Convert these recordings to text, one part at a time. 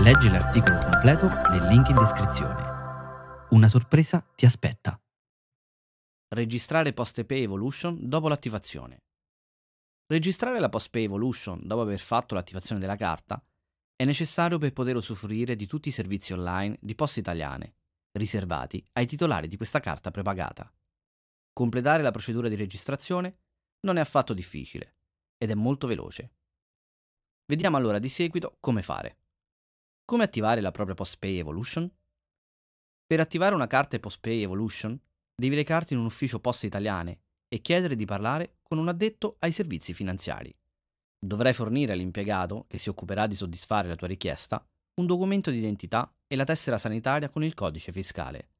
Leggi l'articolo completo nel link in descrizione. Una sorpresa ti aspetta. Registrare Post Pay Evolution dopo l'attivazione. Registrare la Post Pay Evolution dopo aver fatto l'attivazione della carta è necessario per poter usufruire di tutti i servizi online di Poste Italiane, riservati ai titolari di questa carta prepagata. Completare la procedura di registrazione non è affatto difficile ed è molto veloce. Vediamo allora di seguito come fare. Come attivare la propria Postpay Evolution? Per attivare una carta Postpay Evolution devi recarti in un ufficio Poste Italiane e chiedere di parlare con un addetto ai servizi finanziari. Dovrai fornire all'impiegato, che si occuperà di soddisfare la tua richiesta, un documento di identità e la tessera sanitaria con il codice fiscale.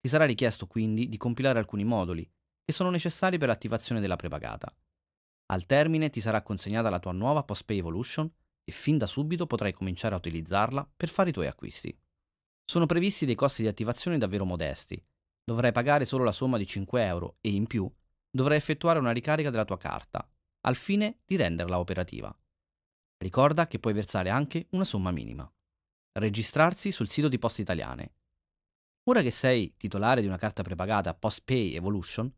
Ti sarà richiesto quindi di compilare alcuni moduli che sono necessari per l'attivazione della prepagata. Al termine ti sarà consegnata la tua nuova Postpay Evolution e fin da subito potrai cominciare a utilizzarla per fare i tuoi acquisti. Sono previsti dei costi di attivazione davvero modesti. Dovrai pagare solo la somma di 5 euro e in più dovrai effettuare una ricarica della tua carta, al fine di renderla operativa. Ricorda che puoi versare anche una somma minima. Registrarsi sul sito di Poste Italiane. Ora che sei titolare di una carta prepagata PostPay Evolution,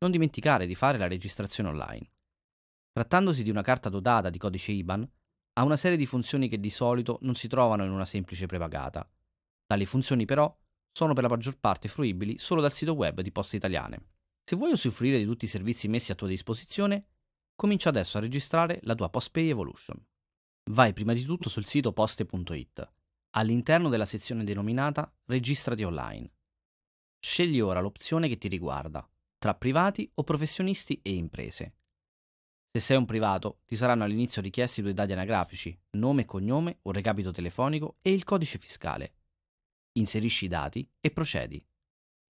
non dimenticare di fare la registrazione online. Trattandosi di una carta dotata di codice IBAN, ha una serie di funzioni che di solito non si trovano in una semplice prepagata. Tali funzioni però sono per la maggior parte fruibili solo dal sito web di Poste Italiane. Se vuoi usufruire di tutti i servizi messi a tua disposizione, comincia adesso a registrare la tua PostPay Evolution. Vai prima di tutto sul sito poste.it. All'interno della sezione denominata Registrati online. Scegli ora l'opzione che ti riguarda, tra privati o professionisti e imprese, se sei un privato, ti saranno all'inizio richiesti i tuoi dati anagrafici, nome e cognome, un recapito telefonico e il codice fiscale. Inserisci i dati e procedi.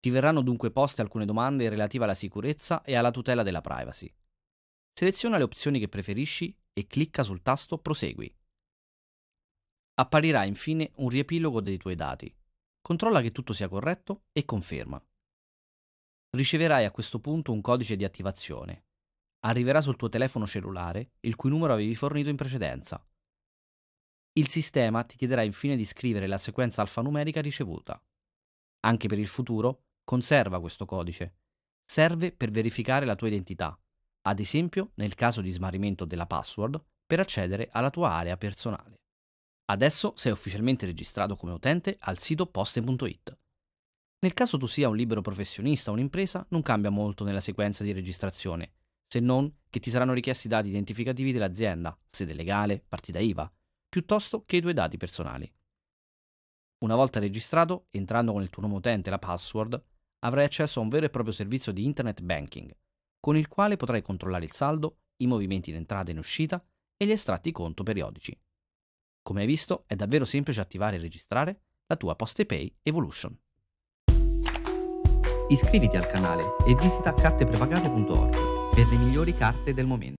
Ti verranno dunque poste alcune domande relative alla sicurezza e alla tutela della privacy. Seleziona le opzioni che preferisci e clicca sul tasto Prosegui. Apparirà infine un riepilogo dei tuoi dati. Controlla che tutto sia corretto e conferma. Riceverai a questo punto un codice di attivazione arriverà sul tuo telefono cellulare, il cui numero avevi fornito in precedenza. Il sistema ti chiederà infine di scrivere la sequenza alfanumerica ricevuta. Anche per il futuro, conserva questo codice. Serve per verificare la tua identità, ad esempio nel caso di smarrimento della password, per accedere alla tua area personale. Adesso sei ufficialmente registrato come utente al sito poste.it. Nel caso tu sia un libero professionista o un'impresa, non cambia molto nella sequenza di registrazione, se non che ti saranno richiesti dati identificativi dell'azienda, sede legale, partita IVA, piuttosto che i tuoi dati personali. Una volta registrato, entrando con il tuo nome utente e la password, avrai accesso a un vero e proprio servizio di internet banking, con il quale potrai controllare il saldo, i movimenti in entrata e in uscita e gli estratti conto periodici. Come hai visto, è davvero semplice attivare e registrare la tua Postepay Evolution. Iscriviti al canale e visita carteprepagate.org per le migliori carte del momento.